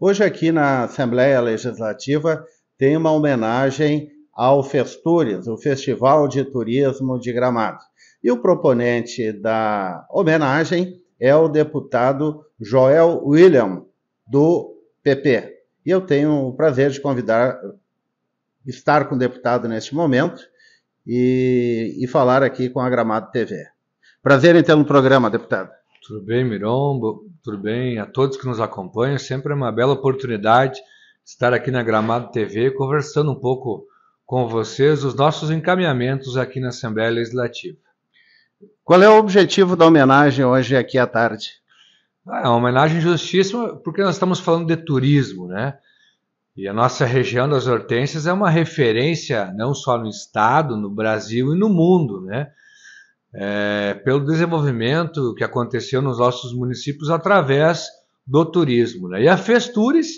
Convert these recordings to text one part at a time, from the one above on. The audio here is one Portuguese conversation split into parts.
Hoje, aqui na Assembleia Legislativa, tem uma homenagem ao Festures, o Festival de Turismo de Gramado. E o proponente da homenagem é o deputado Joel William, do PP. E eu tenho o prazer de convidar, estar com o deputado neste momento e, e falar aqui com a Gramado TV. Prazer em ter no um programa, deputado. Tudo bem, Mirombo? Tudo bem a todos que nos acompanham. Sempre é uma bela oportunidade estar aqui na Gramado TV conversando um pouco com vocês os nossos encaminhamentos aqui na Assembleia Legislativa. Qual é o objetivo da homenagem hoje aqui à tarde? Ah, é uma homenagem justíssima porque nós estamos falando de turismo, né? E a nossa região das Hortênsias é uma referência não só no estado, no Brasil e no mundo, né? é, pelo desenvolvimento que aconteceu nos nossos municípios através do turismo. Né? E a Festures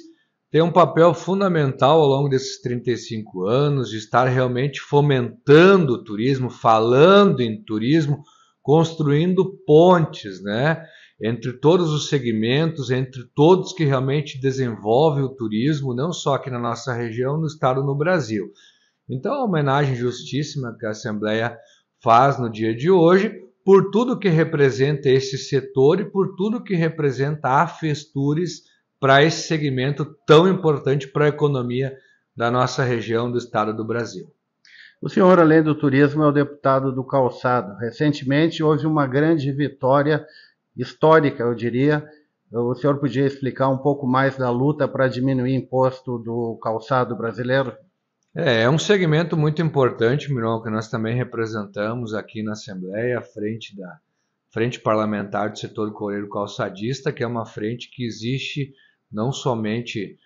tem um papel fundamental ao longo desses 35 anos de estar realmente fomentando o turismo, falando em turismo, construindo pontes, né? Entre todos os segmentos, entre todos que realmente desenvolvem o turismo, não só aqui na nossa região, no estado, no Brasil. Então, é uma homenagem justíssima que a Assembleia faz no dia de hoje, por tudo que representa esse setor e por tudo que representa a Festures para esse segmento tão importante para a economia da nossa região do estado do Brasil. O senhor, além do turismo, é o deputado do calçado. Recentemente houve uma grande vitória histórica, eu diria. O senhor podia explicar um pouco mais da luta para diminuir o imposto do calçado brasileiro? É, é um segmento muito importante, Mirão, que nós também representamos aqui na Assembleia, a frente da Frente Parlamentar do Setor Coreiro Calçadista, que é uma frente que existe não somente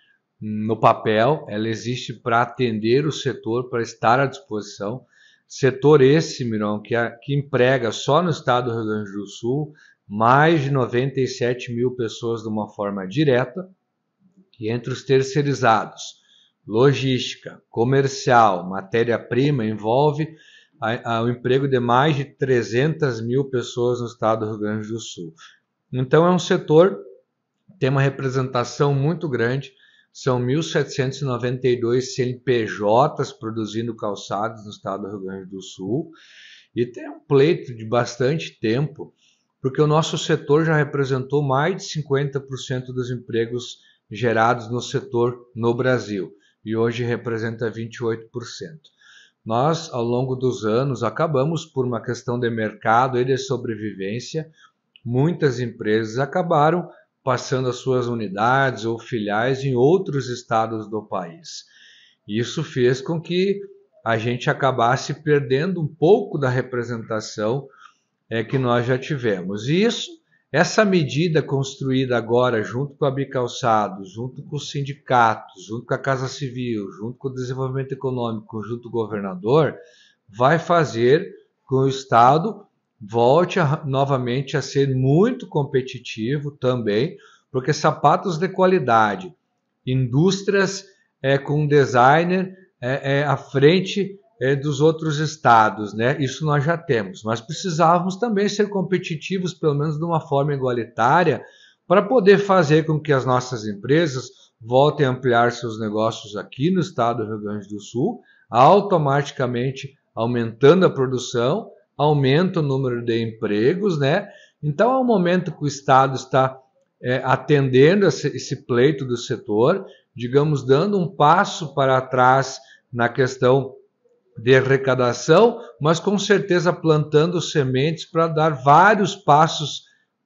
no papel, ela existe para atender o setor, para estar à disposição. Setor esse, Mirão, que, é, que emprega só no estado do Rio Grande do Sul mais de 97 mil pessoas de uma forma direta e entre os terceirizados logística, comercial, matéria-prima, envolve a, a, o emprego de mais de 300 mil pessoas no estado do Rio Grande do Sul. Então, é um setor que tem uma representação muito grande, são 1.792 CNPJs produzindo calçados no estado do Rio Grande do Sul, e tem um pleito de bastante tempo, porque o nosso setor já representou mais de 50% dos empregos gerados no setor no Brasil e hoje representa 28%. Nós, ao longo dos anos, acabamos por uma questão de mercado e de sobrevivência, muitas empresas acabaram passando as suas unidades ou filiais em outros estados do país. Isso fez com que a gente acabasse perdendo um pouco da representação é, que nós já tivemos. E isso essa medida construída agora, junto com a Bicalçado, junto com os sindicatos, junto com a Casa Civil, junto com o desenvolvimento econômico, junto com o governador, vai fazer com o Estado volte a, novamente a ser muito competitivo também, porque sapatos de qualidade, indústrias é, com designer é, é, à frente eh, dos outros estados, né? Isso nós já temos. Mas precisávamos também ser competitivos, pelo menos de uma forma igualitária, para poder fazer com que as nossas empresas voltem a ampliar seus negócios aqui no estado do Rio Grande do Sul, automaticamente aumentando a produção, aumenta o número de empregos, né? Então é um momento que o estado está é, atendendo esse, esse pleito do setor, digamos, dando um passo para trás na questão de arrecadação, mas com certeza plantando sementes para dar vários passos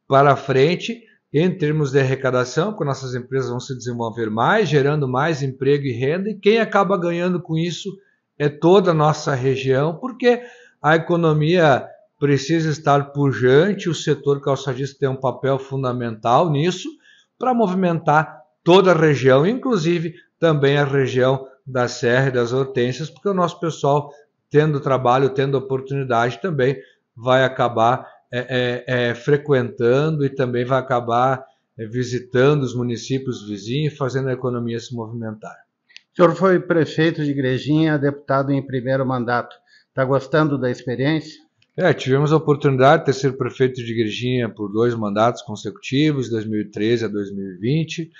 para frente em termos de arrecadação, que nossas empresas vão se desenvolver mais, gerando mais emprego e renda, e quem acaba ganhando com isso é toda a nossa região, porque a economia precisa estar pujante, o setor calçadista tem um papel fundamental nisso para movimentar toda a região, inclusive também a região da Serra e das Hortênsias, porque o nosso pessoal, tendo trabalho, tendo oportunidade, também vai acabar é, é, é, frequentando e também vai acabar é, visitando os municípios vizinhos fazendo a economia se movimentar. O senhor foi prefeito de Igrejinha, deputado em primeiro mandato. Está gostando da experiência? É, tivemos a oportunidade de ter sido prefeito de Igrejinha por dois mandatos consecutivos, 2013 a 2020.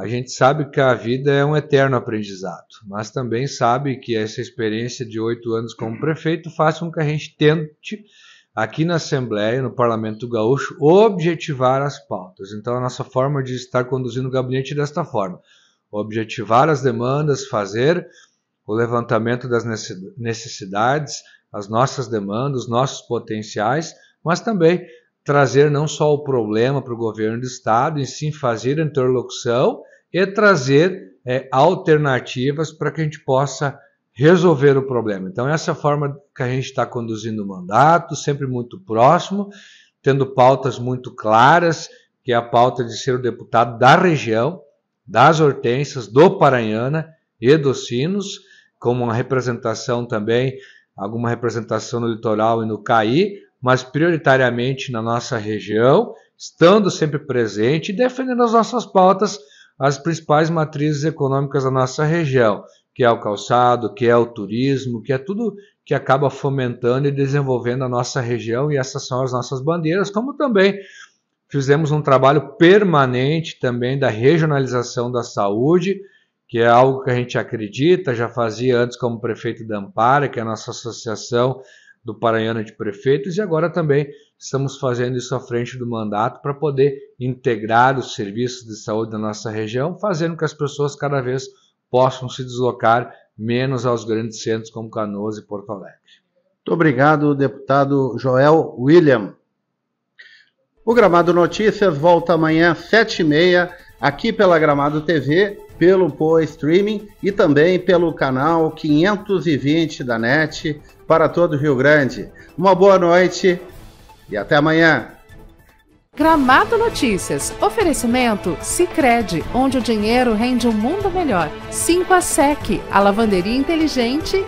A gente sabe que a vida é um eterno aprendizado, mas também sabe que essa experiência de oito anos como prefeito faz com que a gente tente, aqui na Assembleia, no Parlamento Gaúcho, objetivar as pautas. Então, a nossa forma de estar conduzindo o gabinete é desta forma: objetivar as demandas, fazer o levantamento das necessidades, as nossas demandas, os nossos potenciais, mas também trazer não só o problema para o governo do Estado, e sim fazer interlocução e trazer é, alternativas para que a gente possa resolver o problema. Então, essa é a forma que a gente está conduzindo o mandato, sempre muito próximo, tendo pautas muito claras, que é a pauta de ser o deputado da região, das Hortências, do Paranhana e dos Sinos, como uma representação também, alguma representação no litoral e no CAI, mas prioritariamente na nossa região, estando sempre presente e defendendo as nossas pautas, as principais matrizes econômicas da nossa região, que é o calçado, que é o turismo, que é tudo que acaba fomentando e desenvolvendo a nossa região e essas são as nossas bandeiras, como também fizemos um trabalho permanente também da regionalização da saúde, que é algo que a gente acredita, já fazia antes como prefeito da Ampara, que é a nossa associação do Paranhana de Prefeitos e agora também estamos fazendo isso à frente do mandato para poder integrar os serviços de saúde da nossa região, fazendo que as pessoas cada vez possam se deslocar menos aos grandes centros como Canoas e Porto Alegre. Muito obrigado, deputado Joel William. O Gramado Notícias volta amanhã às 7h30, aqui pela Gramado TV pelo Poa Streaming e também pelo canal 520 da NET para todo o Rio Grande. Uma boa noite e até amanhã. Gramado Notícias. Oferecimento Sicredi, onde o dinheiro rende um mundo melhor. 5 a SEC, a lavanderia inteligente